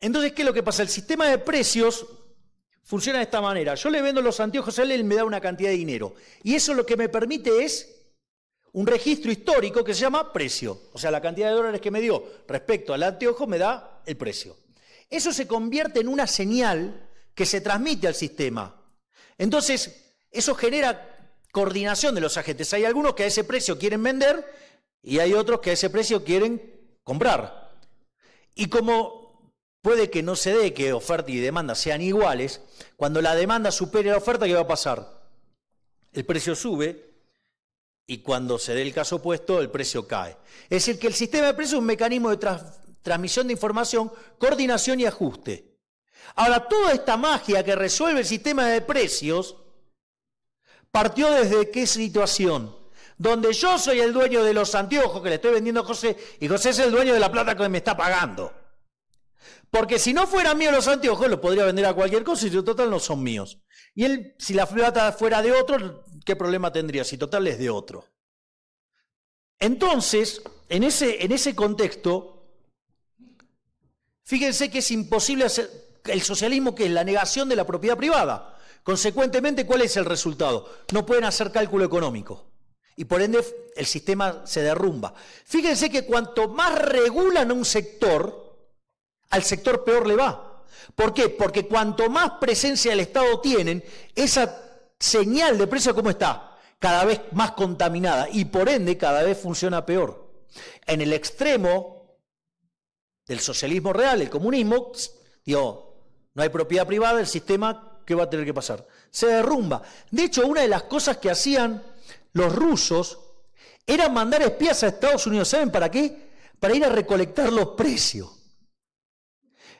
Entonces, ¿qué es lo que pasa? El sistema de precios funciona de esta manera. Yo le vendo los anteojos a él, él me da una cantidad de dinero. Y eso lo que me permite es un registro histórico que se llama precio. O sea, la cantidad de dólares que me dio respecto al anteojo me da el precio. Eso se convierte en una señal que se transmite al sistema. Entonces, eso genera coordinación de los agentes. Hay algunos que a ese precio quieren vender y hay otros que a ese precio quieren comprar. Y como Puede que no se dé que oferta y demanda sean iguales. Cuando la demanda supere la oferta, ¿qué va a pasar? El precio sube y cuando se dé el caso opuesto, el precio cae. Es decir, que el sistema de precios es un mecanismo de transmisión de información, coordinación y ajuste. Ahora, toda esta magia que resuelve el sistema de precios partió desde qué situación? Donde yo soy el dueño de los anteojos que le estoy vendiendo a José y José es el dueño de la plata que me está pagando. Porque si no fueran míos los anteojos, los podría vender a cualquier cosa y si total no son míos. Y él, si la plata fuera de otro, ¿qué problema tendría? Si total es de otro. Entonces, en ese, en ese contexto, fíjense que es imposible hacer el socialismo que es la negación de la propiedad privada. Consecuentemente, ¿cuál es el resultado? No pueden hacer cálculo económico y por ende el sistema se derrumba. Fíjense que cuanto más regulan un sector, al sector peor le va. ¿Por qué? Porque cuanto más presencia del Estado tienen, esa señal de precio como está, cada vez más contaminada y por ende cada vez funciona peor. En el extremo del socialismo real, el comunismo, digo, no hay propiedad privada, el sistema, ¿qué va a tener que pasar? Se derrumba. De hecho, una de las cosas que hacían los rusos era mandar espías a Estados Unidos. ¿Saben para qué? Para ir a recolectar los precios.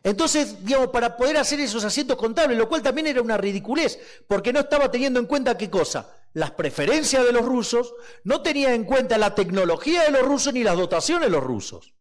Entonces, digamos, para poder hacer esos asientos contables, lo cual también era una ridiculez, porque no estaba teniendo en cuenta qué cosa, las preferencias de los rusos, no tenía en cuenta la tecnología de los rusos ni las dotaciones de los rusos.